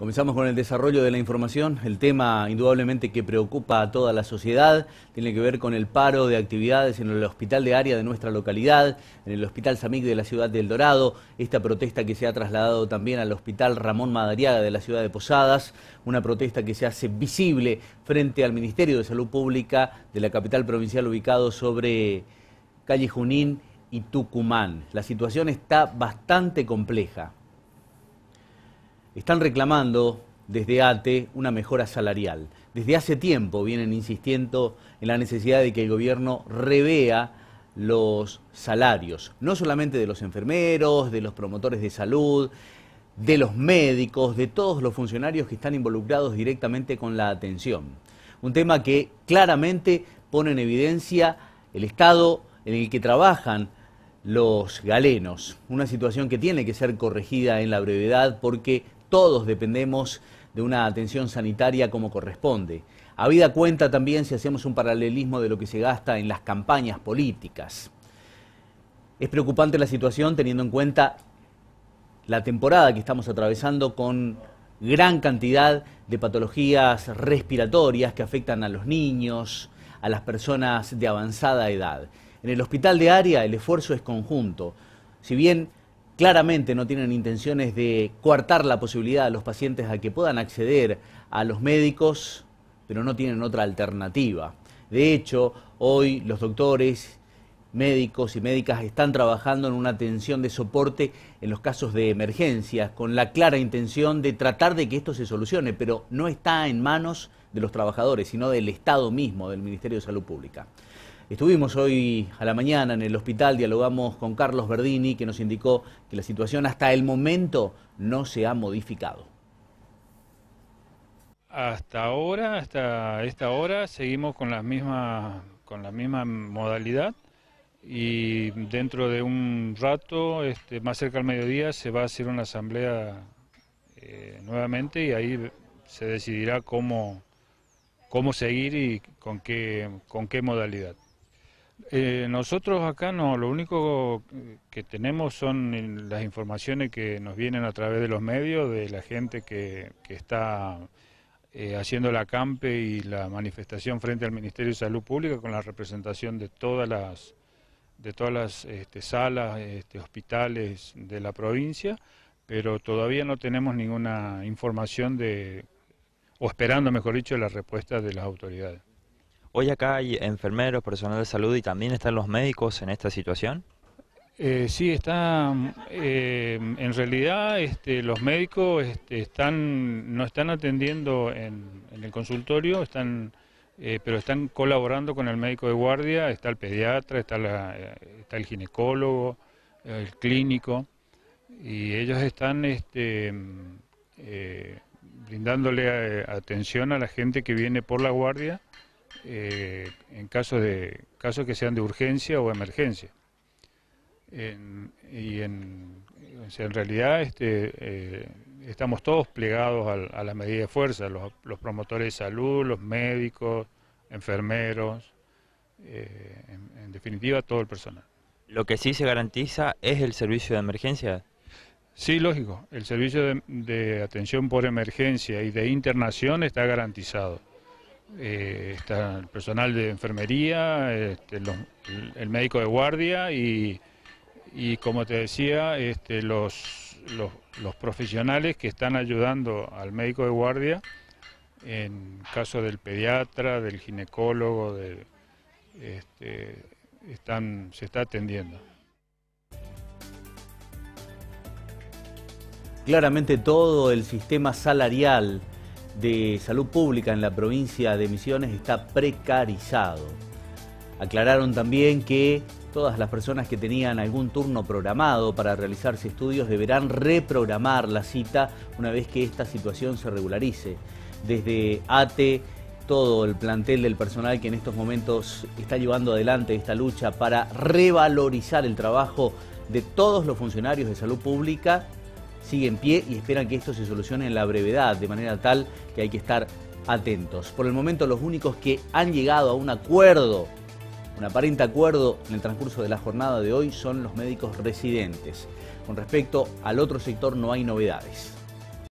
Comenzamos con el desarrollo de la información, el tema indudablemente que preocupa a toda la sociedad, tiene que ver con el paro de actividades en el hospital de área de nuestra localidad, en el hospital Samic de la ciudad del Dorado, esta protesta que se ha trasladado también al hospital Ramón Madariaga de la ciudad de Posadas, una protesta que se hace visible frente al Ministerio de Salud Pública de la capital provincial ubicado sobre calle Junín y Tucumán. La situación está bastante compleja. Están reclamando desde ATE una mejora salarial. Desde hace tiempo vienen insistiendo en la necesidad de que el gobierno revea los salarios, no solamente de los enfermeros, de los promotores de salud, de los médicos, de todos los funcionarios que están involucrados directamente con la atención. Un tema que claramente pone en evidencia el estado en el que trabajan los galenos, una situación que tiene que ser corregida en la brevedad porque todos dependemos de una atención sanitaria como corresponde. Habida cuenta también si hacemos un paralelismo de lo que se gasta en las campañas políticas. Es preocupante la situación teniendo en cuenta la temporada que estamos atravesando con gran cantidad de patologías respiratorias que afectan a los niños, a las personas de avanzada edad. En el hospital de área el esfuerzo es conjunto. Si bien claramente no tienen intenciones de coartar la posibilidad a los pacientes a que puedan acceder a los médicos, pero no tienen otra alternativa. De hecho, hoy los doctores, médicos y médicas están trabajando en una atención de soporte en los casos de emergencias, con la clara intención de tratar de que esto se solucione, pero no está en manos de los trabajadores, sino del Estado mismo, del Ministerio de Salud Pública. Estuvimos hoy a la mañana en el hospital, dialogamos con Carlos Verdini, que nos indicó que la situación hasta el momento no se ha modificado. Hasta ahora, hasta esta hora, seguimos con la misma, con la misma modalidad y dentro de un rato, este, más cerca al mediodía, se va a hacer una asamblea eh, nuevamente y ahí se decidirá cómo, cómo seguir y con qué, con qué modalidad. Eh, nosotros acá no, lo único eh, que tenemos son las informaciones que nos vienen a través de los medios, de la gente que, está eh, haciendo la campe y la manifestación frente al Ministerio de Salud Pública con la representación de todas las de todas las este, salas, este, hospitales de la provincia, pero todavía no tenemos ninguna información de, o esperando, mejor dicho, la respuesta de las autoridades. Hoy acá hay enfermeros, personal de salud y también están los médicos en esta situación. Eh, sí, está. Eh, en realidad, este, los médicos este, están, no están atendiendo en, el consultorio, están, eh, pero están colaborando con el médico de guardia. Está el pediatra, está, eh, está el ginecólogo, el clínico, y ellos están este, brindándole atención a la gente que viene por la guardia eh, en caso de casos que sean de urgencia o emergencia. y en, realidad este, eh, estamos todos plegados a, la medida de fuerza, los, promotores de salud, los médicos, enfermeros, eh, en, definitiva todo el personal. ¿Lo que sí se garantiza es el servicio de emergencia? Sí, lógico. El servicio de atención por emergencia y de internación está garantizado. Eh, está el personal de enfermería, este, el, médico de guardia y, como te decía, este, los, los, profesionales que están ayudando al médico de guardia en caso del pediatra, del ginecólogo, este, están, se está atendiendo. Claramente todo el sistema salarial de salud pública en la provincia de Misiones está precarizado. Aclararon también que todas las personas que tenían algún turno programado para realizarse estudios deberán reprogramar la cita una vez que esta situación se regularice. Desde ATE, todo el plantel del personal que en estos momentos está llevando adelante esta lucha para revalorizar el trabajo de todos los funcionarios de salud pública sigue en pie y esperan que esto se solucione en la brevedad, de manera tal que hay que estar atentos. Por el momento los únicos que han llegado a un acuerdo, un aparente acuerdo en el transcurso de la jornada de hoy son los médicos residentes. Con respecto al otro sector no hay novedades.